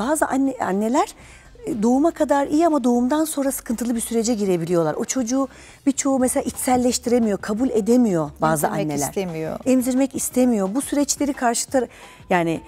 bazı anne, anneler e, doğuma kadar iyi ama doğumdan sonra sıkıntılı bir sürece girebiliyorlar. O çocuğu birçoğu mesela içselleştiremiyor, kabul edemiyor bazı Emzirmek anneler. istemiyor. Emzirmek istemiyor. Bu süreçleri karşı yani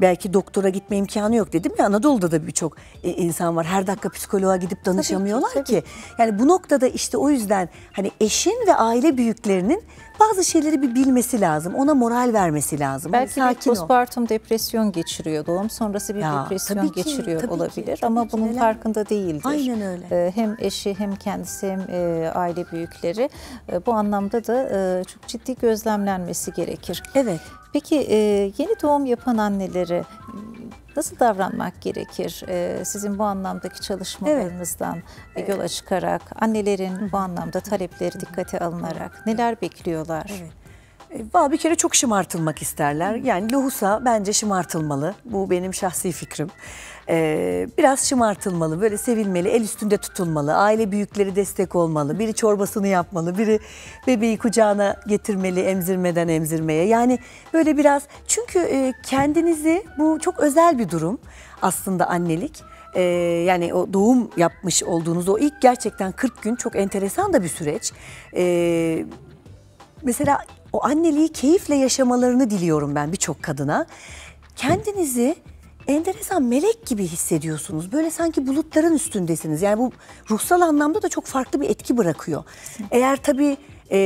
belki doktora gitme imkanı yok dedim ya Anadolu'da da birçok e, insan var. Her dakika psikoloğa gidip danışamıyorlar tabii ki, tabii. ki. Yani bu noktada işte o yüzden hani eşin ve aile büyüklerinin bazı şeyleri bir bilmesi lazım. Ona moral vermesi lazım. Hani Belki Sakin bir postpartum ol. depresyon geçiriyor. Doğum sonrası bir ya, depresyon tabii ki, geçiriyor tabii olabilir ki, ama ki, bunun neler? farkında değildir. Aynen öyle. Ee, hem eşi hem kendisi hem e, aile büyükleri ee, bu anlamda da e, çok ciddi gözlemlenmesi gerekir. Evet. Peki e, yeni doğum yapan annelere nasıl davranmak gerekir? E, sizin bu anlamdaki çalışmalarınızdan evet. yola çıkarak annelerin bu anlamda talepleri dikkate alınarak neler bekliyorlar? Evet. E, Valla bir kere çok şımartılmak isterler. Yani lohusa bence şımartılmalı. Bu benim şahsi fikrim. Ee, biraz şımartılmalı, böyle sevilmeli, el üstünde tutulmalı, aile büyükleri destek olmalı, biri çorbasını yapmalı, biri bebeği kucağına getirmeli emzirmeden emzirmeye. Yani böyle biraz çünkü e, kendinizi bu çok özel bir durum aslında annelik ee, yani o doğum yapmış olduğunuz o ilk gerçekten 40 gün çok enteresan da bir süreç. ee, mesela o anneliği keyifle yaşamalarını diliyorum ben birçok kadına. Kendinizi enteresan melek gibi hissediyorsunuz. Böyle sanki bulutların üstündesiniz. Yani bu ruhsal anlamda da çok farklı bir etki bırakıyor. Eğer tabii e,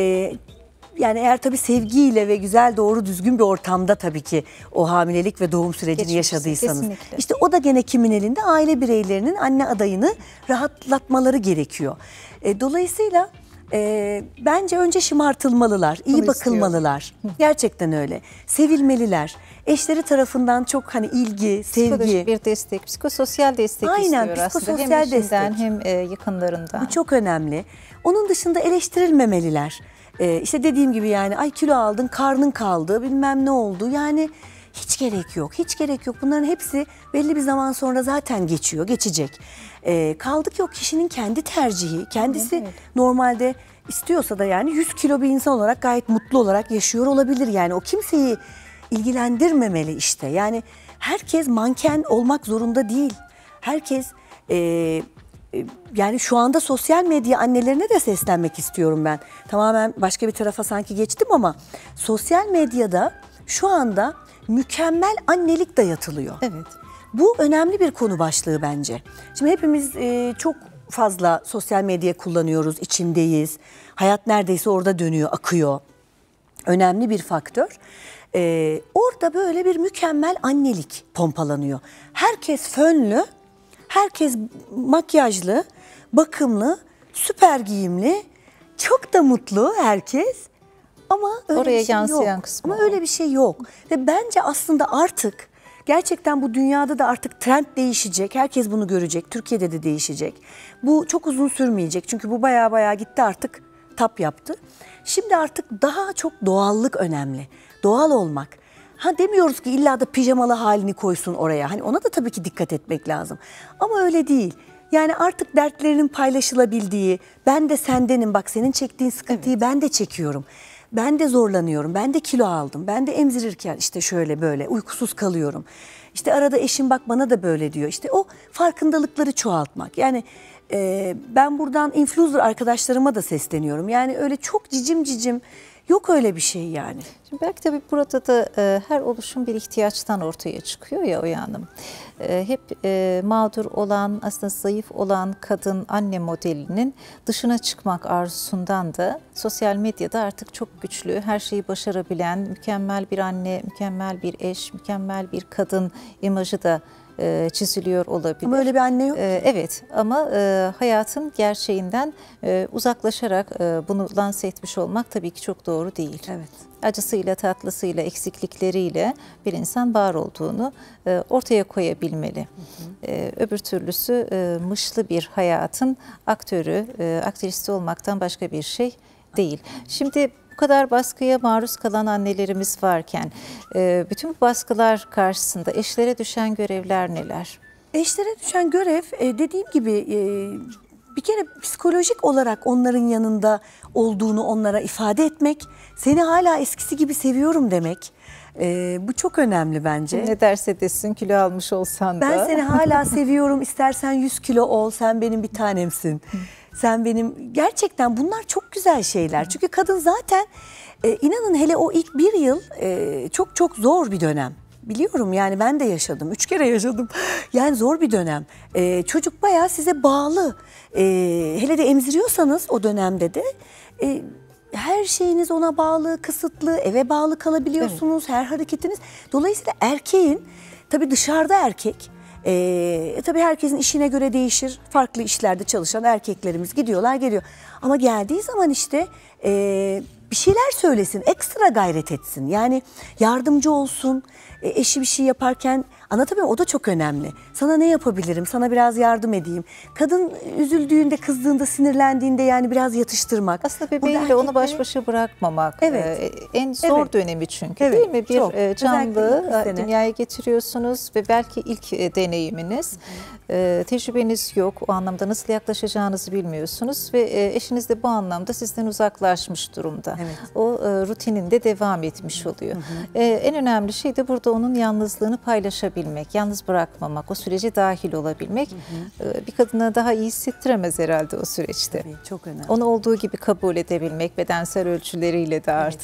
yani eğer tabii sevgiyle ve güzel doğru düzgün bir ortamda tabii ki o hamilelik ve doğum sürecini Geçmiş, yaşadıysanız. Kesinlikle. İşte o da gene kimin elinde aile bireylerinin anne adayını rahatlatmaları gerekiyor. E, dolayısıyla e, bence önce şımartılmalılar, iyi bakılmalılar. Istiyorum. Gerçekten öyle. Sevilmeliler. Eşleri tarafından çok hani ilgi, sevgi. Psikolojik bir destek, psikososyal destek Aynen, istiyor aslında. Aynen psikososyal destek. Hem hem yakınlarından. Bu çok önemli. Onun dışında eleştirilmemeliler. Ee, işte dediğim gibi yani ay kilo aldın, karnın kaldı, bilmem ne oldu. Yani hiç gerek yok, hiç gerek yok. Bunların hepsi belli bir zaman sonra zaten geçiyor, geçecek. E, ee, kaldı ki o kişinin kendi tercihi, kendisi evet. normalde istiyorsa da yani 100 kilo bir insan olarak gayet mutlu olarak yaşıyor olabilir. Yani o kimseyi ilgilendirmemeli işte. Yani herkes manken olmak zorunda değil. Herkes... E, e yani şu anda sosyal medya annelerine de seslenmek istiyorum ben. Tamamen başka bir tarafa sanki geçtim ama sosyal medyada şu anda mükemmel annelik dayatılıyor. Evet. Bu önemli bir konu başlığı bence. Şimdi hepimiz e, çok fazla sosyal medya kullanıyoruz, içindeyiz. Hayat neredeyse orada dönüyor, akıyor. Önemli bir faktör. E, orada böyle bir mükemmel annelik pompalanıyor. Herkes fönlü, herkes makyajlı, bakımlı, süper giyimli, çok da mutlu herkes. Ama öyle Oraya bir şey yansıyan yok. kısmı. Ama o. öyle bir şey yok. Ve bence aslında artık gerçekten bu dünyada da artık trend değişecek. Herkes bunu görecek. Türkiye'de de değişecek. Bu çok uzun sürmeyecek. Çünkü bu baya baya gitti artık tap yaptı. Şimdi artık daha çok doğallık önemli. Doğal olmak. Ha demiyoruz ki illa da pijamalı halini koysun oraya. Hani ona da tabii ki dikkat etmek lazım. Ama öyle değil. Yani artık dertlerinin paylaşılabildiği, ben de sendenim bak senin çektiğin sıkıntıyı evet. ben de çekiyorum. Ben de zorlanıyorum. Ben de kilo aldım. Ben de emzirirken işte şöyle böyle uykusuz kalıyorum. İşte arada eşim bak bana da böyle diyor. İşte o farkındalıkları çoğaltmak. Yani e, ben buradan influencer arkadaşlarıma da sesleniyorum. Yani öyle çok cicim cicim yok öyle bir şey yani. Şimdi belki tabii burada da e, her oluşum bir ihtiyaçtan ortaya çıkıyor ya Oya Hanım. Ee, hep e, mağdur olan, aslında zayıf olan kadın anne modelinin dışına çıkmak arzusundan da sosyal medyada artık çok güçlü, her şeyi başarabilen, mükemmel bir anne, mükemmel bir eş, mükemmel bir kadın imajı da e, çiziliyor olabilir. Ama öyle bir anne yok. Ee, evet ama e, hayatın gerçeğinden uzaklaşarak bunu lanse etmiş olmak tabii ki çok doğru değil. Evet acısıyla, tatlısıyla, eksiklikleriyle bir insan var olduğunu e, ortaya koyabilmeli. Hı hı. E, öbür türlüsü e, mışlı bir hayatın aktörü, e, aktristi olmaktan başka bir şey değil. Şimdi bu kadar baskıya maruz kalan annelerimiz varken e, bütün bu baskılar karşısında eşlere düşen görevler neler? Eşlere düşen görev e, dediğim gibi e, bir kere psikolojik olarak onların yanında olduğunu onlara ifade etmek, seni hala eskisi gibi seviyorum demek. Ee, bu çok önemli bence. Ne derse desin kilo almış olsan da. Ben seni hala seviyorum. İstersen 100 kilo ol. Sen benim bir tanemsin. Sen benim gerçekten bunlar çok güzel şeyler. Çünkü kadın zaten e, inanın hele o ilk bir yıl e, çok çok zor bir dönem. Biliyorum yani ben de yaşadım. Üç kere yaşadım. Yani zor bir dönem. Ee, çocuk bayağı size bağlı. Ee, hele de emziriyorsanız o dönemde de... E, her şeyiniz ona bağlı, kısıtlı, eve bağlı kalabiliyorsunuz, evet. her hareketiniz. Dolayısıyla erkeğin, tabi dışarıda erkek, e, e, tabii herkesin işine göre değişir. Farklı işlerde çalışan erkeklerimiz gidiyorlar, geliyor. Ama geldiği zaman işte... E, bir şeyler söylesin, ekstra gayret etsin. Yani yardımcı olsun, e, eşi bir şey yaparken anlatabiliyor O da çok önemli. Sana ne yapabilirim, sana biraz yardım edeyim. Kadın üzüldüğünde, kızdığında, sinirlendiğinde yani biraz yatıştırmak. Aslında bebeğiyle erkekleri... onu baş başa bırakmamak. E, evet. E, en zor evet. dönemi çünkü evet. değil mi? Bir çok. E, canlı dünyaya getiriyorsunuz ve belki ilk deneyiminiz. Hı tecrübeniz yok, o anlamda nasıl yaklaşacağınızı bilmiyorsunuz ve eşiniz de bu anlamda sizden uzaklaşmış durumda evet. o e, rutininde devam etmiş oluyor. Hı hı. E, en önemli şey de burada onun yalnızlığını paylaşabilmek, yalnız bırakmamak, o sürece dahil olabilmek. Hı hı. E, bir kadına daha iyi hissettiremez herhalde o süreçte. Tabii, çok önemli. Onu olduğu gibi kabul edebilmek bedensel ölçüleriyle de artık.